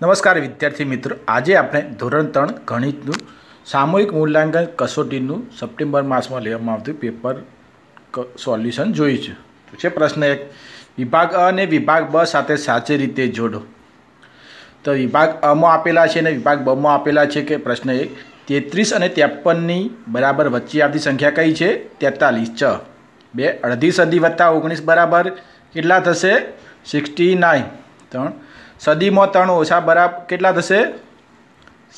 નમસ્કાર વિદ્યાર્થી મિત્રો આજે આપણે ધોરણ ત્રણ ગણિતનું સામૂહિક મૂલ્યાંકન કસોટીનું સપ્ટેમ્બર માસમાં લેવામાં આવતું પેપર સોલ્યુશન જોઈશું છે પ્રશ્ન એક વિભાગ અ અને વિભાગ બ સાથે સાચી રીતે જોડો તો વિભાગ અમાં આપેલા છે અને વિભાગ બમાં આપેલા છે કે પ્રશ્ન એક તેત્રીસ અને ત્રેપનની બરાબર વચ્ચે આવતી સંખ્યા કઈ છે તેતાલીસ છ બે અડધી સદી વત્તા ઓગણીસ બરાબર કેટલા થશે સિક્સટી નાઇન ત્રણ સદીમાં ત્રણ ઓછા બરાબર કેટલા થશે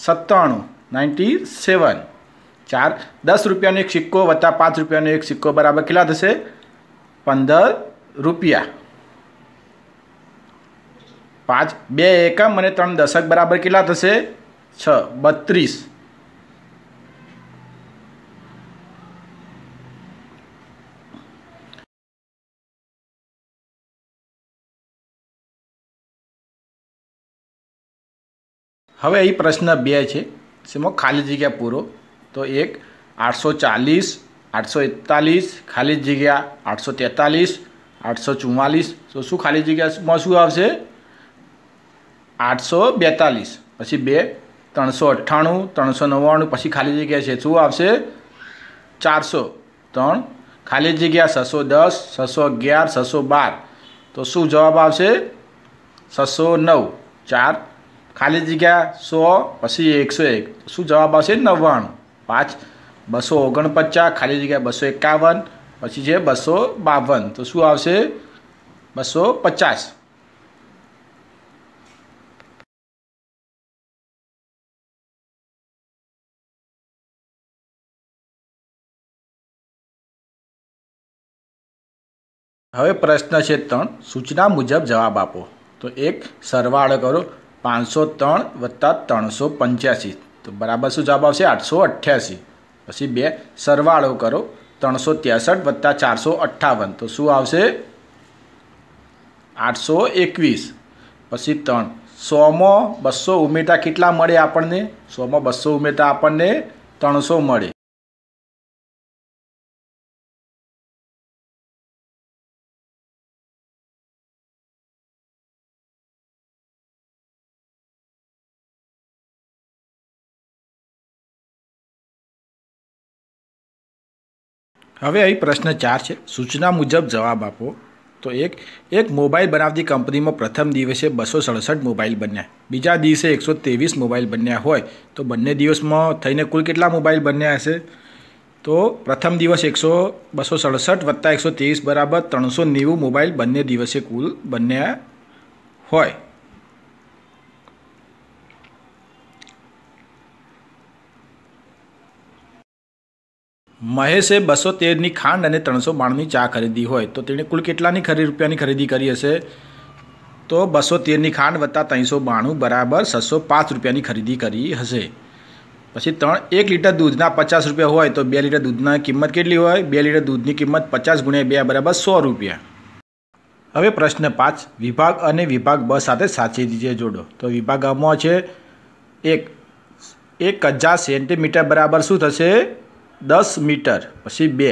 સત્તાણું નાઇન્ટી સેવન ચાર દસ રૂપિયાનો એક સિક્કો વત્તા પાંચ રૂપિયાનો એક સિક્કો બરાબર કેટલા થશે પંદર રૂપિયા પાંચ બે એકમ અને ત્રણ દશક બરાબર કેટલા થશે છ બત્રીસ હવે અહીં પ્રશ્ન બે છે જેમાં ખાલી જગ્યા પૂરો તો એક આઠસો ચાલીસ આઠસો એકતાલીસ ખાલી જગ્યા આઠસો તેતાલીસ આઠસો ચુમ્માલીસ તો શું ખાલી જગ્યામાં શું આવશે આઠસો બેતાલીસ પછી બે ત્રણસો અઠ્ઠાણું ત્રણસો નવ્વાણું પછી ખાલી જગ્યા છે શું આવશે ચારસો ત્રણ ખાલી જગ્યા છસો દસ છસો અગિયાર છસો બાર તો શું જવાબ આવશે છસો નવ ચાર ખાલી જગ્યા સો પછી એકસો એક શું જવાબ આવશે નવ્વાણું પાંચ બસો ઓગણપચાસ ખાલી જગ્યા બસો એકાવન પછી છે બસો બાવન તો શું આવશે બસો પચાસ હવે પ્રશ્ન છે ત્રણ સૂચના મુજબ જવાબ આપો તો એક સરવાળો કરો પાંચસો ત્રણ વત્તા ત્રણસો પંચ્યાસી તો બરાબર શું જવાબ આવશે આઠસો અઠ્યાસી પછી બે સરવાળો કરો ત્રણસો ત્રેસઠ વત્તા ચારસો અઠ્ઠાવન તો શું આવશે આઠસો એકવીસ પછી ત્રણ સોમાં બસો ઉમેરતા કેટલા મળે આપણને સોમાં બસો ઉમેરતા આપણને ત્રણસો મળે હવે અહીં પ્રશ્ન ચાર છે સૂચના મુજબ જવાબ આપો તો એક એક મોબાઈલ બનાવતી કંપનીમાં પ્રથમ દિવસે બસો સડસઠ મોબાઈલ બન્યા બીજા દિવસે એકસો ત્રેવીસ મોબાઈલ બન્યા હોય તો બંને દિવસમાં થઈને કુલ કેટલા મોબાઈલ બન્યા હશે તો પ્રથમ દિવસ એકસો બસો સડસઠ વત્તા એકસો ત્રેવીસ બરાબર ત્રણસો નેવું મોબાઈલ બંને દિવસે કુલ બન્યા હોય મહેશે બસો તેરની ખાંડ અને ત્રણસો બાણની ચા ખરીદી હોય તો તેણે કુલ કેટલાની ખરી રૂપિયાની ખરીદી કરી હશે તો બસો તેરની ખાંડ વત્તા ત્રણસો બાણું બરાબર છસો પાંચ રૂપિયાની ખરીદી કરી હશે પછી ત્રણ એક લીટર દૂધના પચાસ રૂપિયા હોય તો બે લીટર દૂધના કિંમત કેટલી હોય બે લીટર દૂધની કિંમત પચાસ ગુણ્યા બે બરાબર સો રૂપિયા હવે પ્રશ્ન પાંચ વિભાગ અને વિભાગ બ સાથે સાચી રીતે જોડો તો વિભાગ અમાં છે એક એક હજાર સેન્ટીમીટર બરાબર શું થશે દસ મીટર પછી બે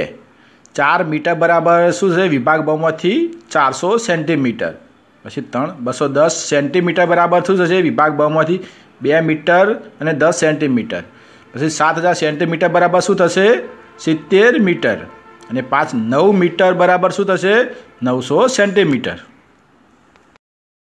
ચાર મીટર બરાબર શું છે વિભાગ બહુમાંથી ચારસો સેન્ટીમીટર પછી ત્રણ બસો દસ સેન્ટીમીટર બરાબર શું થશે વિભાગ બહુમાંથી બે મીટર અને દસ સેન્ટીમીટર પછી સાત હજાર સેન્ટીમીટર બરાબર શું થશે સિત્તેર મીટર અને પાંચ નવ મીટર બરાબર શું થશે નવસો સેન્ટીમીટર